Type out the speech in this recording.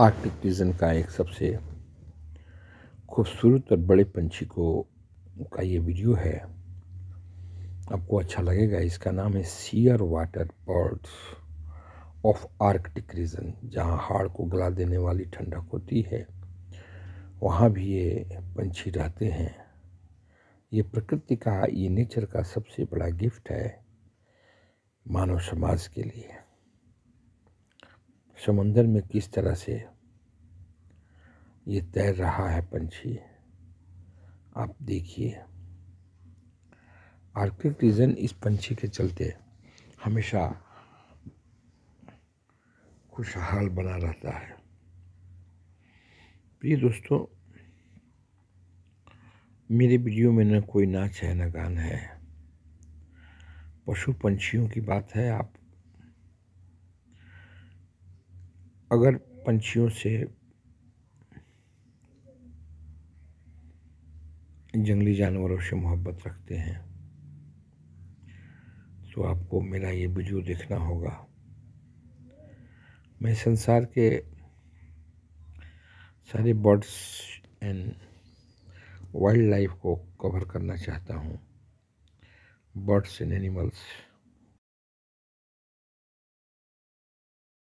Arctic region का एक सबसे खूबसूरत और बड़े पंछी को का ये वीडियो है आपको अच्छा लगेगा इसका नाम है sea water birds of Arctic region जहाँ हाड़ को गला देने वाली ठंडक होती है वहाँ भी ये पंछी रहते हैं ये प्रकृति का ये नेचर का सबसे बड़ा गिफ्ट है मानव समाज के लिए समंदर में किस तरह से ये तैर रहा है पंछी आप देखिए आर्कटिक रीजन इस पंछी के चलते हमेशा खुशहाल बना रहता है प्रिय दोस्तों मेरे वीडियो में न कोई नाच है न गान है पशु पंछियों की बात है आप अगर पंछियों से जंगली जानवरों से मोहब्बत रखते हैं तो आपको मेरा ये वीडियो देखना होगा मैं संसार के सारे बर्ड्स एंड वाइल्ड लाइफ को कवर करना चाहता हूँ बर्ड्स एंड एनिमल्स